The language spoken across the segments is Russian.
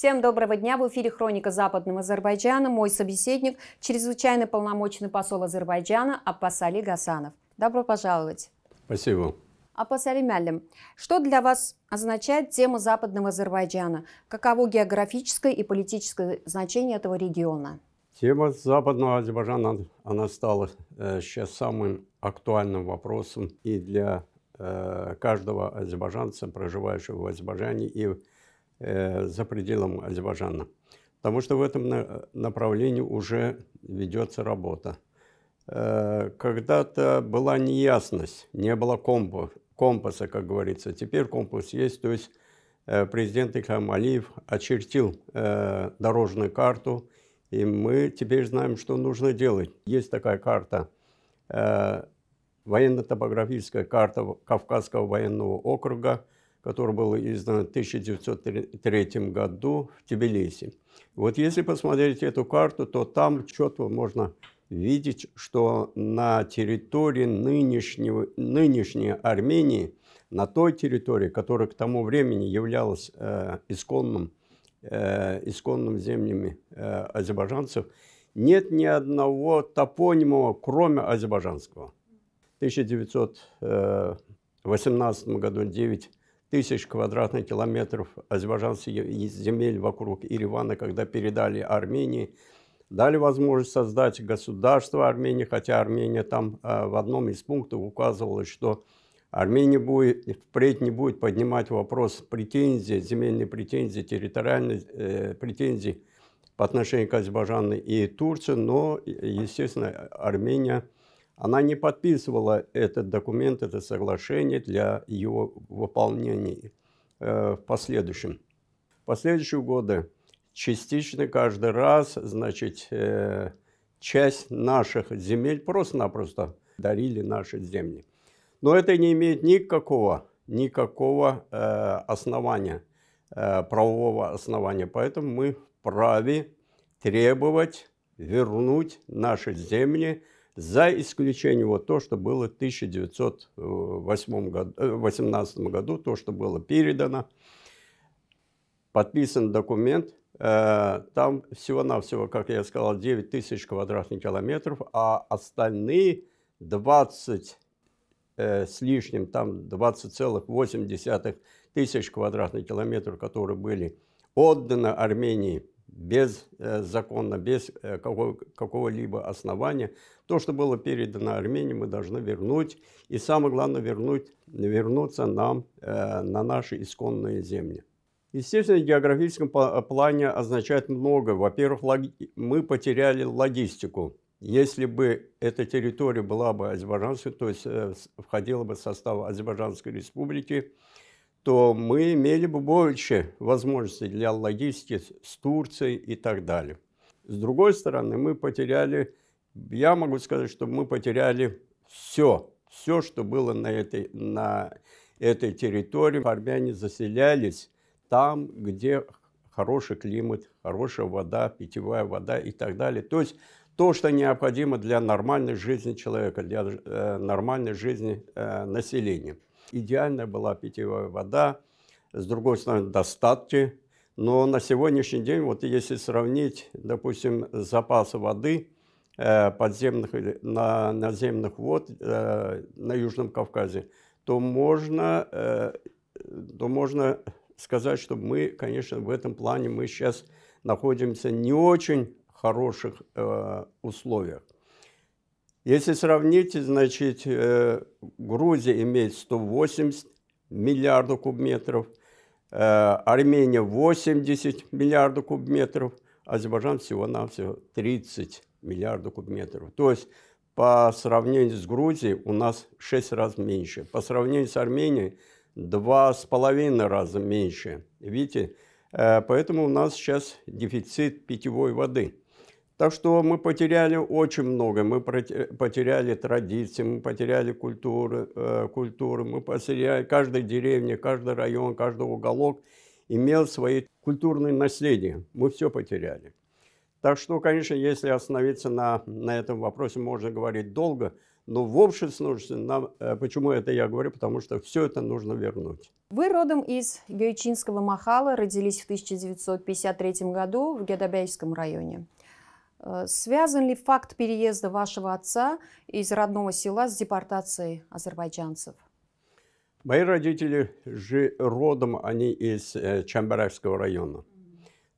Всем доброго дня. В эфире «Хроника Западного Азербайджана». Мой собеседник – чрезвычайно полномочный посол Азербайджана Аппасали Гасанов. Добро пожаловать. Спасибо. Аппасали Мялем, что для вас означает тема Западного Азербайджана? Каково географическое и политическое значение этого региона? Тема Западного Азербайджана, она стала э, сейчас самым актуальным вопросом и для э, каждого азербайджанца, проживающего в Азербайджане, и Э, за пределом Азербайджана. Потому что в этом э, направлении уже ведется работа. Э, когда-то была неясность, не было компаса, как говорится. Теперь компас есть, то есть президент Икрам Алиев очертил дорожную карту, и мы теперь знаем, что нужно делать. Есть такая карта, военно-топографическая карта Кавказского военного округа – который был издан в 1903 году в Тбилиси. Вот если посмотреть эту карту, то там четко можно видеть, что на территории нынешнего, нынешней Армении, на той территории, которая к тому времени являлась э, исконным, э, исконным землями э, азербайджанцев, нет ни одного топонима, кроме азербайджанского. В 1918 э, году 9 тысяч квадратных километров азербайджанских земель вокруг Иривана, когда передали Армении, дали возможность создать государство Армении, хотя Армения там а, в одном из пунктов указывалось, что Армения будет, впредь не будет поднимать вопрос претензий, земельные претензии, территориальные э, претензии по отношению к Азербайджану и Турции, но, естественно, Армения – она не подписывала этот документ, это соглашение для его выполнения э, в последующем. В последующие годы частично каждый раз, значит, э, часть наших земель просто-напросто дарили наши земли. Но это не имеет никакого, никакого э, основания, правового основания. Поэтому мы вправе требовать вернуть наши земли – за исключением вот то, что было в 1918 э, году, то, что было передано, подписан документ, э, там всего-навсего, как я сказал, 9 тысяч квадратных километров, а остальные 20 э, с лишним, там 20,8 тысяч квадратных километров, которые были отданы Армении без э, закона, без э, какого-либо основания. То, что было передано Армении, мы должны вернуть. И самое главное, вернуть, вернуться нам э, на наши исконные земли. Естественно, в географическом плане означает много. Во-первых, мы потеряли логистику. Если бы эта территория была бы азербайджанской, то есть входила бы в состав Азербайджанской республики, то мы имели бы больше возможностей для логистики с Турцией и так далее. С другой стороны, мы потеряли, я могу сказать, что мы потеряли все, все, что было на этой, на этой территории. Армяне заселялись там, где хороший климат, хорошая вода, питьевая вода и так далее. То есть то, что необходимо для нормальной жизни человека, для э, нормальной жизни э, населения. Идеальная была питьевая вода, с другой стороны, достатки. Но на сегодняшний день, вот если сравнить, допустим, запасы воды э, подземных или на, наземных вод э, на Южном Кавказе, то можно, э, то можно сказать, что мы, конечно, в этом плане мы сейчас находимся не очень хороших э, условиях. Если сравнить, значит, э, Грузия имеет 180 миллиардов кубметров, э, Армения 80 миллиардов кубметров, Азербайджан всего-навсего 30 миллиардов кубметров. То есть по сравнению с Грузией у нас 6 раз меньше. По сравнению с Арменией два с половиной раза меньше. Видите? Э, поэтому у нас сейчас дефицит питьевой воды. Так что мы потеряли очень много. Мы потеряли традиции, мы потеряли культуру, э, культуру мы потеряли... Каждая деревня, каждый район, каждый уголок имел свои культурные наследия. Мы все потеряли. Так что, конечно, если остановиться на, на этом вопросе, можно говорить долго, но в общем смысле, нам, э, почему это я говорю, потому что все это нужно вернуть. Вы родом из Гейчинского Махала, родились в 1953 году в Гедабяйском районе. Э, связан ли факт переезда вашего отца из родного села с депортацией азербайджанцев? Мои родители же родом, они из э, Чамбаракского района.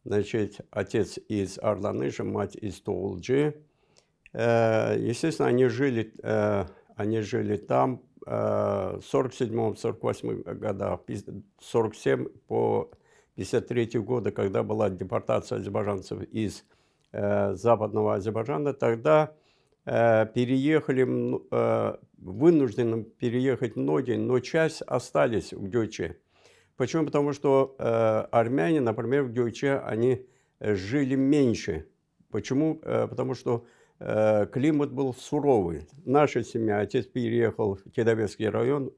Значит, отец из Арданыша, мать из Тулджи. Э, естественно, они жили, они жили там в 47-48 годах, 47 по 53 года, когда была депортация азербайджанцев из Э, Западного Азербайджана, тогда э, переехали, ну, э, вынуждены переехать многие, но часть остались в Гёче. Почему? Потому что армяне, например, в Гёче, они жили меньше. Почему? Потому что климат был суровый. Наша семья, отец переехал в Кедовецкий район,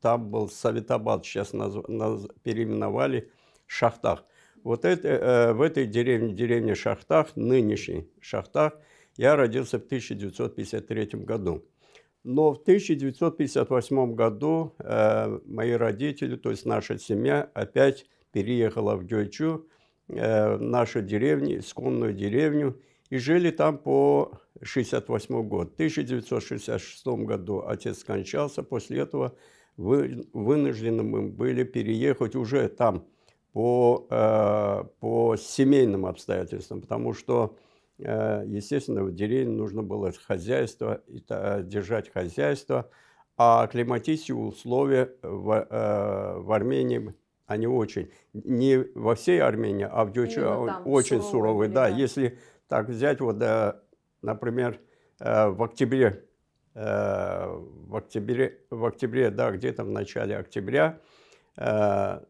там был Советабад, сейчас наз, переименовали Шахтах – вот это, э, э, в этой деревне, деревне Шахтах, нынешней Шахтах, я родился в 1953 году. Но в 1958 году э, мои родители, то есть наша семья, опять переехала в Гёйчу, э, нашу деревню, исконную деревню, и жили там по 1968 год. В 1966 году отец скончался, после этого вынуждены мы были переехать уже там, по, э, по семейным обстоятельствам, потому что, э, естественно, в деревне нужно было хозяйство, и, держать хозяйство, а климатические условия в, э, в Армении они очень, не во всей Армении, а в Дюче очень суровые, суровые да. да. Если так взять, вот, например, в октябре, в октябре, в октябре, да, где-то в начале октября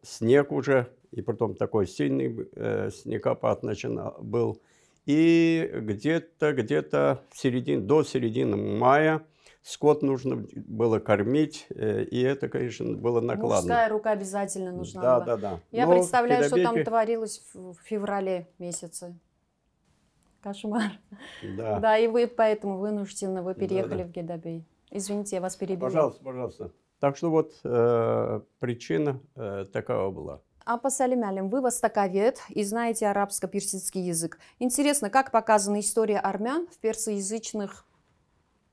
снег уже и притом такой сильный э, снегопад начинал, был. И где-то, где-то в середине, до середины мая скот нужно было кормить, э, и это, конечно, было накладно. Мужская рука обязательно нужна да, была. Да, да, да. Я Но представляю, Кирабеке... что там творилось в феврале месяце. Кошмар. Да. да, и вы поэтому вынуждены, вы переехали да, да. в Гедабей. Извините, я вас а перебила. Пожалуйста, пожалуйста. Так что вот э, причина э, такова была. Апасалим алим, вы востоковед и знаете арабско-персидский язык. Интересно, как показана история армян в персоязычных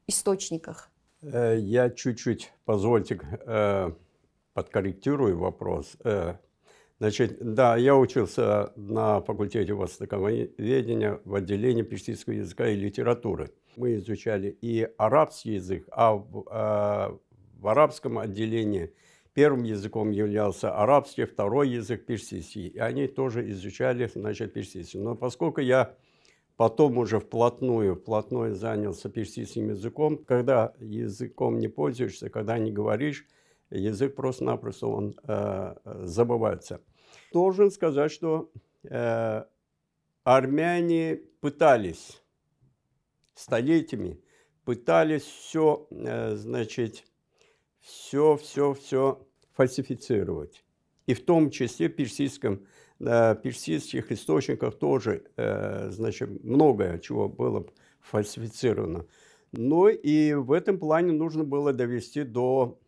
источниках? Э, я чуть-чуть, позвольте, э, подкорректирую вопрос. Э, значит, да, я учился на факультете востоковедения в отделении персидского языка и литературы. Мы изучали и арабский язык, а в, в арабском отделении – Первым языком являлся арабский, второй язык – персидский. И они тоже изучали, значит, персидский. Но поскольку я потом уже вплотную, вплотную занялся персидским языком, когда языком не пользуешься, когда не говоришь, язык просто-напросто он э, забывается. Должен сказать, что э, армяне пытались столетиями, пытались все, э, значит, все-все-все фальсифицировать. И в том числе в персидском, э, персидских источниках тоже э, значит, многое чего было фальсифицировано. Ну и в этом плане нужно было довести до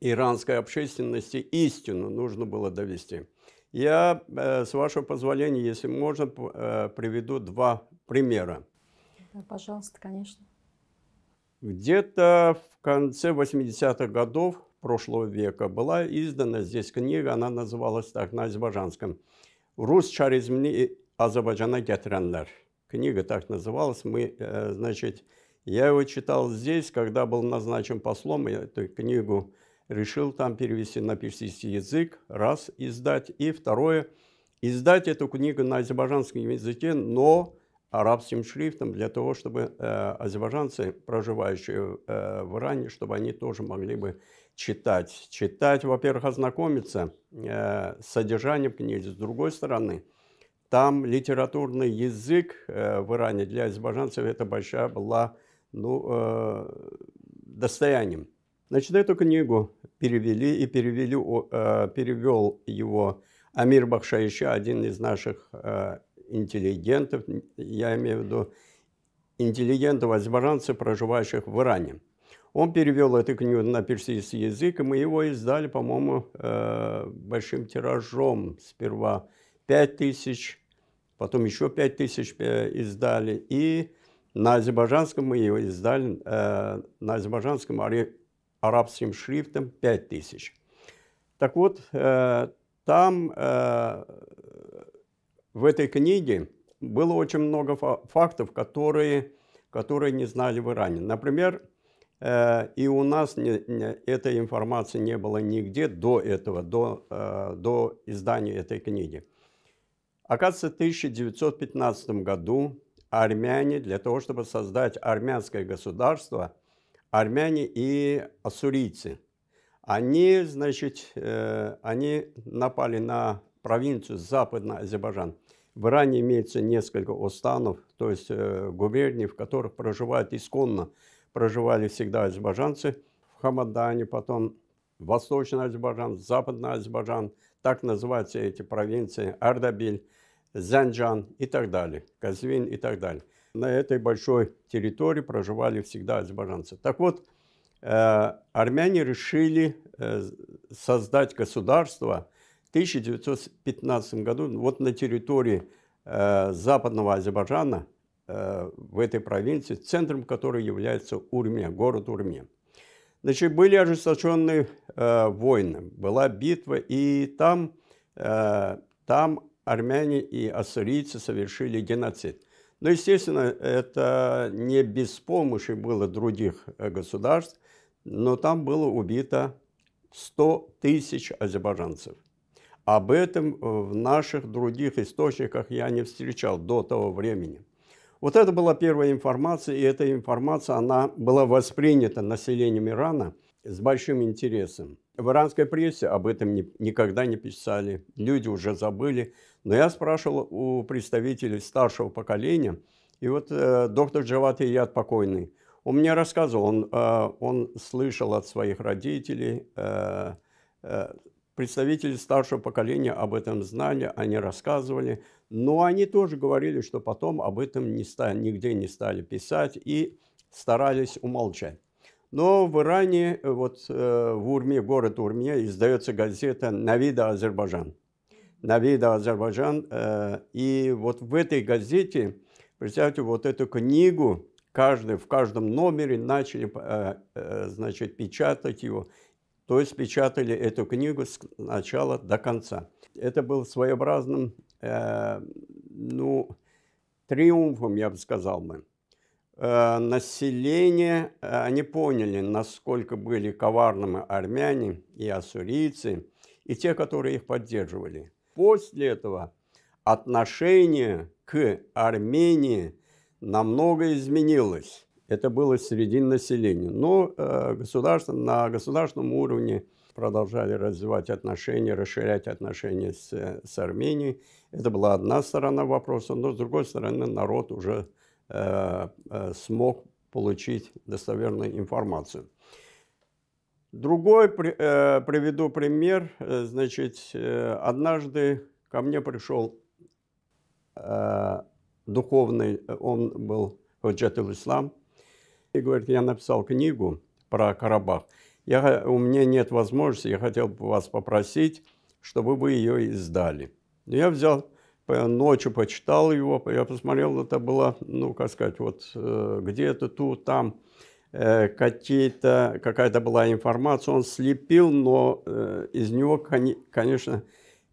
иранской общественности истину, нужно было довести. Я, э, с вашего позволения, если можно, э, приведу два примера. пожалуйста, конечно. Где-то в конце 80-х годов прошлого века была издана здесь книга, она называлась так на азербайджанском «Рус чаризмни э, Азербайджана Гетренлер». Книга так называлась. Мы, э, значит, я его читал здесь, когда был назначен послом, я эту книгу решил там перевести на персидский язык, раз, издать. И второе, издать эту книгу на азербайджанском языке, но арабским шрифтом для того, чтобы э, азербайджанцы, проживающие э, в Иране, чтобы они тоже могли бы читать. Читать, во-первых, ознакомиться э, с содержанием книги. С другой стороны, там литературный язык э, в Иране для азербайджанцев это большая была ну, э, достоянием. Значит, эту книгу перевели и перевели, э, перевел его Амир Бахшаиша, один из наших э, интеллигентов, я имею в виду интеллигентов-азербайджанцев, проживающих в Иране. Он перевел эту книгу на персидский язык, и мы его издали, по-моему, э, большим тиражом. Сперва 5 тысяч, потом еще 5 тысяч э, издали. И на азербайджанском мы его издали, э, на азербайджанском арабским шрифтом 5 тысяч. Так вот, там в этой книге было очень много фактов, которые, которые не знали в Иране. Например, э, и у нас не, не, этой информации не было нигде до этого, до, э, до издания этой книги. Оказывается, в 1915 году армяне, для того, чтобы создать армянское государство, армяне и ассурийцы, они, значит, э, они напали на провинцию Западный Азербайджан. В Иране имеется несколько останов, то есть э, губерний, в которых проживают исконно, проживали всегда азербайджанцы в Хамадане, потом Восточный Азербайджан, Западный Азербайджан, так называются эти провинции, Ардабиль, Занджан и так далее, Казвин и так далее. На этой большой территории проживали всегда азербайджанцы. Так вот, э, армяне решили э, создать государство, в 1915 году ну, вот на территории э, западного Азербайджана, э, в этой провинции, центром которой является Урме, город Урме. Значит, были ожесточенные э, войны, была битва, и там, э, там армяне и ассирийцы совершили геноцид. Но, естественно, это не без помощи было других э, государств, но там было убито 100 тысяч азербайджанцев – об этом э, в наших других источниках я не встречал до того времени. Вот это была первая информация, и эта информация, она была воспринята населением Ирана с большим интересом. В иранской прессе об этом не, никогда не писали, люди уже забыли. Но я спрашивал у представителей старшего поколения, и вот э, доктор Джават Ияд покойный, он мне рассказывал, он, э, он слышал от своих родителей, э, э Представители старшего поколения об этом знали, они рассказывали, но они тоже говорили, что потом об этом не стали, нигде не стали писать и старались умолчать. Но в Иране, э, вот э, в Урме, город Урме, издается газета «Навида Азербайджан». «Навида Азербайджан». Э, и вот в этой газете, представьте, вот эту книгу, каждый, в каждом номере начали э, э значит, печатать его – то есть печатали эту книгу с начала до конца. Это был своеобразным, э, ну, триумфом, я бы сказал бы. Э, население, э, они поняли, насколько были коварными армяне и ассурийцы, и те, которые их поддерживали. После этого отношение к Армении намного изменилось это было среди населения. Но э, государство, на государственном уровне продолжали развивать отношения, расширять отношения с, с Арменией. Это была одна сторона вопроса, но с другой стороны народ уже э, э, смог получить достоверную информацию. Другой э, приведу пример. Э, значит, э, однажды ко мне пришел э, духовный, э, он был Ходжатул Ислам, и говорит, я написал книгу про Карабах. Я, у меня нет возможности, я хотел бы вас попросить, чтобы вы ее издали. Ну, я взял, ночью почитал его, я посмотрел, это было, ну, как сказать, вот э, где-то тут, там э, какие-то, какая-то была информация, он слепил, но э, из него, конечно,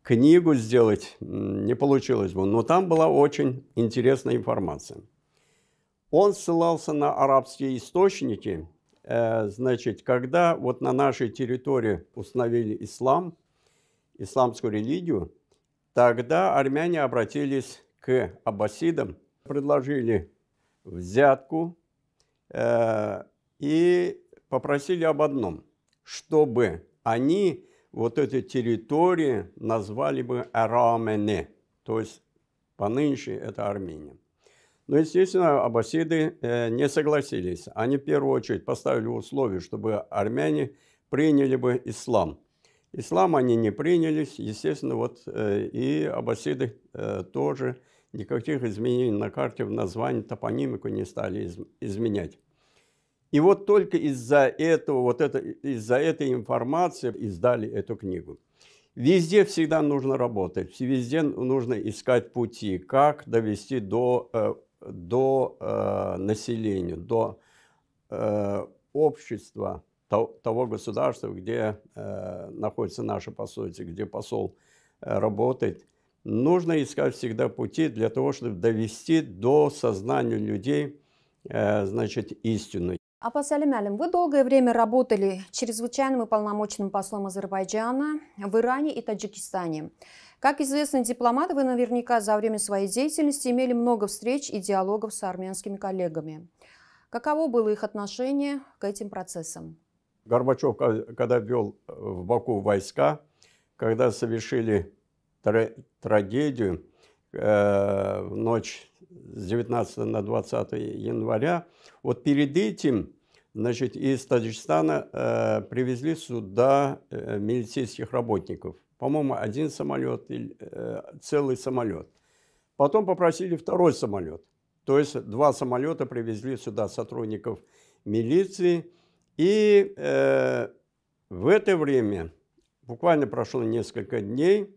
книгу сделать не получилось бы, но там была очень интересная информация. Он ссылался на арабские источники. Э, значит, когда вот на нашей территории установили ислам, исламскую религию, тогда армяне обратились к аббасидам, предложили взятку э, и попросили об одном, чтобы они вот эти территории назвали бы Арамене, то есть по нынче это Армения. Но, ну, естественно, аббасиды э, не согласились. Они в первую очередь поставили условие, чтобы армяне приняли бы ислам. Ислам они не принялись, естественно, вот э, и аббасиды э, тоже никаких изменений на карте в названии топонимику не стали изменять. И вот только из-за этого, вот это, из-за этой информации издали эту книгу. Везде всегда нужно работать, везде нужно искать пути, как довести до до э, населения, до э, общества того, того государства, где э, находится наше посольство, где посол э, работает, нужно искать всегда пути для того, чтобы довести до сознания людей э, значит, истину. Апасали Мялим, вы долгое время работали чрезвычайным и полномочным послом Азербайджана в Иране и Таджикистане. Как известно, дипломаты вы наверняка за время своей деятельности имели много встреч и диалогов с армянскими коллегами. Каково было их отношение к этим процессам? Горбачев, когда вел э, в Баку войска, когда совершили трагедию э, в ночь с 19 на 20 января. Вот перед этим значит, из Таджикистана э, привезли сюда э, милицейских работников. По-моему, один самолет, э, целый самолет. Потом попросили второй самолет. То есть два самолета привезли сюда сотрудников милиции. И э, в это время, буквально прошло несколько дней,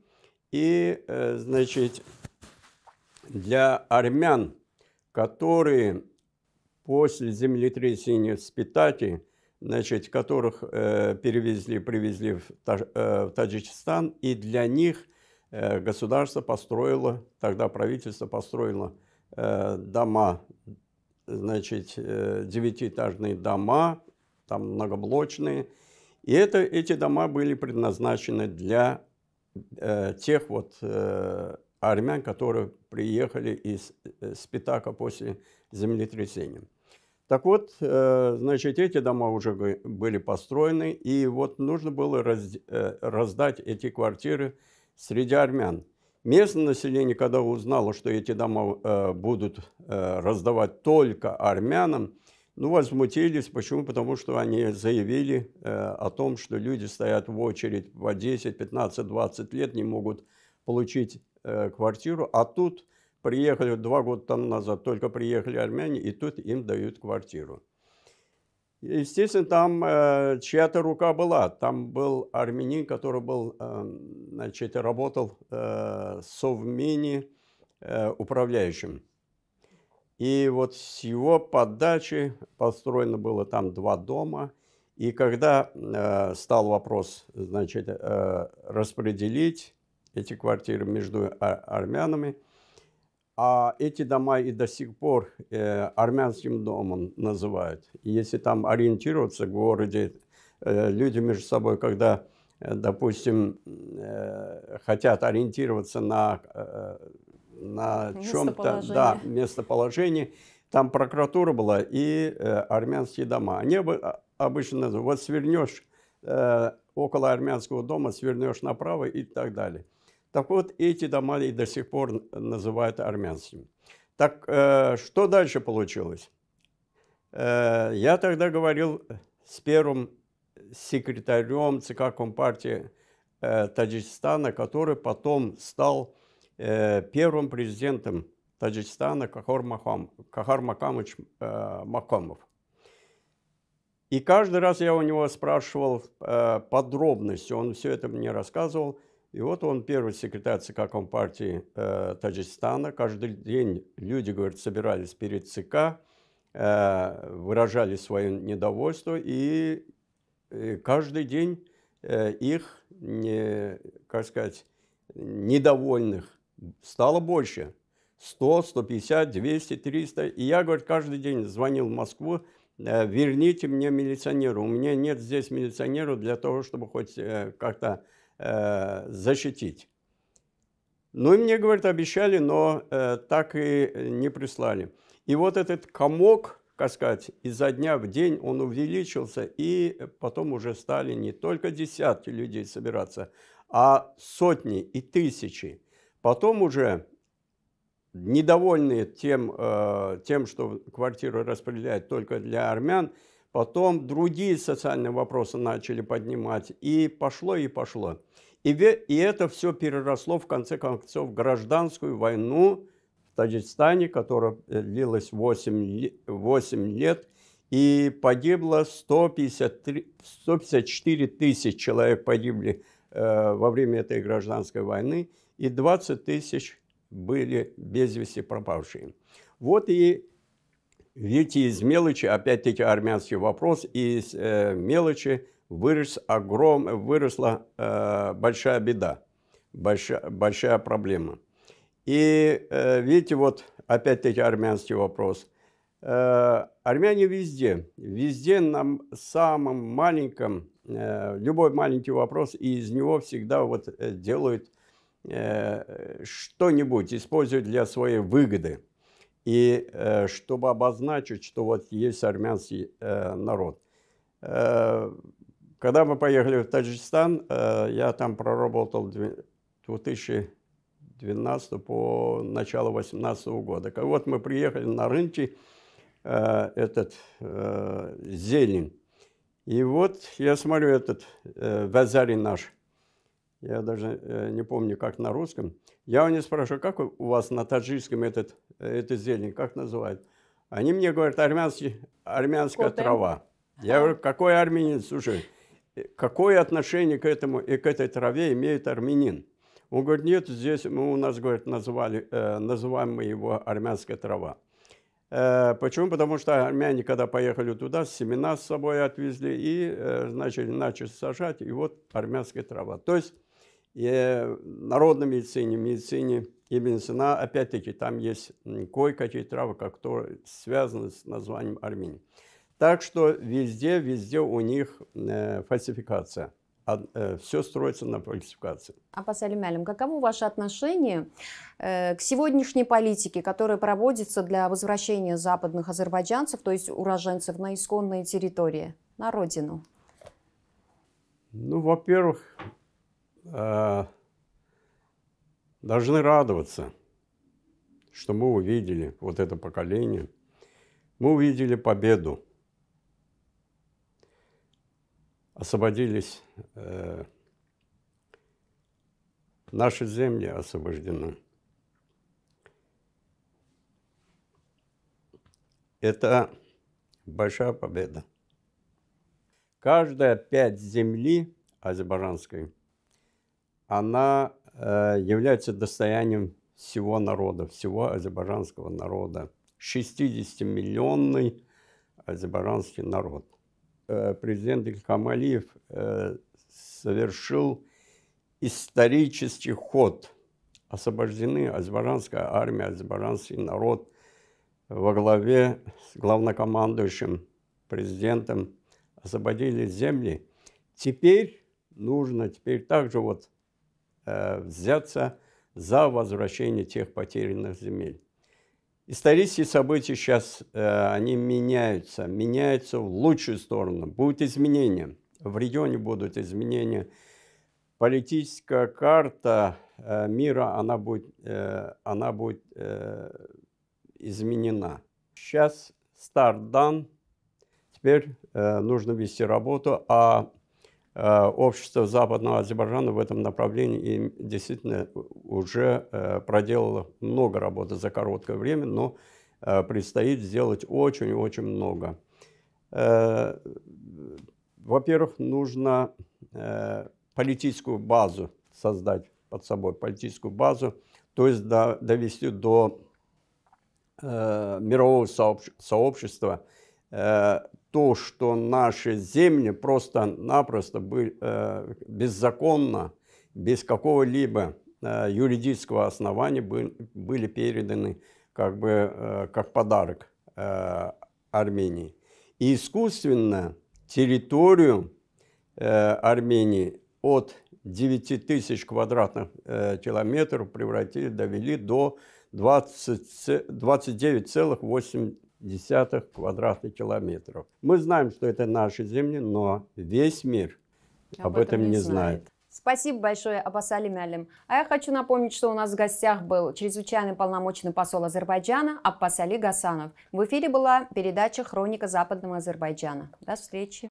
и, э, значит, для армян, которые после землетрясения в Спитаке, значит, которых э, перевезли, привезли в, Таж, э, в Таджикистан, и для них э, государство построило, тогда правительство построило э, дома, значит, э, девятиэтажные дома, там многоблочные, и это, эти дома были предназначены для э, тех вот э, армян, которые приехали из э, Спитака после землетрясения. Так вот, э, значит, эти дома уже были построены, и вот нужно было э, раздать эти квартиры среди армян. Местное население, когда узнало, что эти дома будут раздавать только армянам, ну, возмутились. Почему? Потому что они заявили о том, что люди стоят в очередь по 10, 15, 20 лет, не могут получить Э, квартиру, а тут приехали два года там назад, только приехали армяне, и тут им дают квартиру. Естественно, там э, чья-то рука была. Там был армянин, который был, э, значит, работал э, совмини э, управляющим. И вот с его подачи построено было там два дома. И когда э, стал вопрос, значит, э, распределить эти квартиры между а, армянами. А эти дома и до сих пор э, армянским домом называют. если там ориентироваться в городе, э, люди между собой, когда, э, допустим, э, хотят ориентироваться на, э, на чем-то, да, местоположение, там прокуратура была и э, армянские дома. Они а, обычно называют, вот свернешь э, около армянского дома, свернешь направо и так далее. Так вот, эти дома и до сих пор называют армянскими. Так э, что дальше получилось? Э, я тогда говорил с первым секретарем ЦК Компартии э, Таджикистана, который потом стал э, первым президентом Таджикистана Кахар, Махам, Кахар Макамович э, Макамов. И каждый раз я у него спрашивал э, подробности, он все это мне рассказывал – и вот он первый секретарь ЦК Компартии э, Таджикистана. Каждый день люди, говорят собирались перед ЦК, э, выражали свое недовольство, и, и каждый день э, их, не, как сказать, недовольных стало больше. 100, 150, 200, 300. И я, говорит, каждый день звонил в Москву, э, верните мне милиционера, у меня нет здесь милиционера для того, чтобы хоть э, как-то Э, защитить. Ну и мне, говорят обещали, но э, так и не прислали. И вот этот комок, как сказать, изо дня в день он увеличился, и потом уже стали не только десятки людей собираться, а сотни и тысячи. Потом уже недовольные тем, э, тем что квартиру распределяют только для армян, Потом другие социальные вопросы начали поднимать. И пошло, и пошло. И, и это все переросло, в конце концов, в гражданскую войну в Таджикистане, которая э, длилась 8, 8 лет. И погибло 153, 154 тысячи человек погибли э, во время этой гражданской войны. И 20 тысяч были без вести пропавшие. Вот и Видите, из мелочи, опять-таки армянский вопрос, из э, мелочи вырос огром, выросла э, большая беда, большая, большая проблема. И э, видите, вот опять-таки армянский вопрос. Э, армяне везде, везде на самом маленьком, э, любой маленький вопрос, и из него всегда вот э, делают э, что-нибудь, используют для своей выгоды. И э, чтобы обозначить, что вот есть армянский э, народ. Э, когда мы поехали в Таджикистан, э, я там проработал 2012 по начало 2018 года. Как вот мы приехали на рынке, э, этот э, зелень. И вот я смотрю этот э, вазарий наш, я даже э, не помню, как на русском. Я у него спрашиваю, как у вас на таджикском этот эту зелень, как называют? Они мне говорят, армянский, армянская Котен. трава. Я говорю, какой армянин, слушай, э, Какое отношение к этому и к этой траве имеет армянин? Он говорит, нет, здесь мы у нас, говорит, назвали, э, называем мы его армянская трава. Э, почему? Потому что армяне, когда поехали туда, семена с собой отвезли и э, начали, начали сажать, и вот армянская трава. То есть э, народной медицине, медицине Ибн Сина, опять-таки, там есть кое-какие травы, которые связаны с названием Армении. Так что везде, везде у них э, фальсификация. А, э, все строится на фальсификации. Апас Алимялем, каково ваше отношение э, к сегодняшней политике, которая проводится для возвращения западных азербайджанцев, то есть уроженцев, на исконные территории, на родину? Ну, во-первых, э, должны радоваться, что мы увидели вот это поколение, мы увидели победу, освободились, э, наши земли освобождены. Это большая победа. Каждая пять земли азербайджанской, она Э, является достоянием всего народа, всего азербайджанского народа. 60-миллионный азербайджанский народ. Э, президент Илькамалиев э, совершил исторический ход. Освобождены азербайджанская армия, азербайджанский народ во главе с главнокомандующим президентом освободили земли. Теперь нужно, теперь также вот Э, взяться за возвращение тех потерянных земель. Исторические события сейчас, э, они меняются, меняются в лучшую сторону. Будут изменения, в регионе будут изменения. Политическая карта э, мира, она будет, она будет изменена. Сейчас старт дан, теперь нужно вести работу, а Э, общество Западного Азербайджана в этом направлении и действительно уже э, проделало много работы за короткое время, но э, предстоит сделать очень-очень много. Во-первых, нужно политическую базу создать под собой, политическую базу, то есть довести до мирового сообщества то, что наши земли просто-напросто были э, беззаконно, без какого-либо э, юридического основания был, были переданы как бы э, как подарок э, Армении. И искусственно территорию э, Армении от 9 тысяч квадратных э, километров превратили, довели до 29,8 десятых квадратных километров. Мы знаем, что это наши земли, но весь мир об, об этом, этом не знает. знает. Спасибо большое, Абасали Мялим. А я хочу напомнить, что у нас в гостях был чрезвычайный полномочный посол Азербайджана Абасали Гасанов. В эфире была передача «Хроника Западного Азербайджана». До встречи.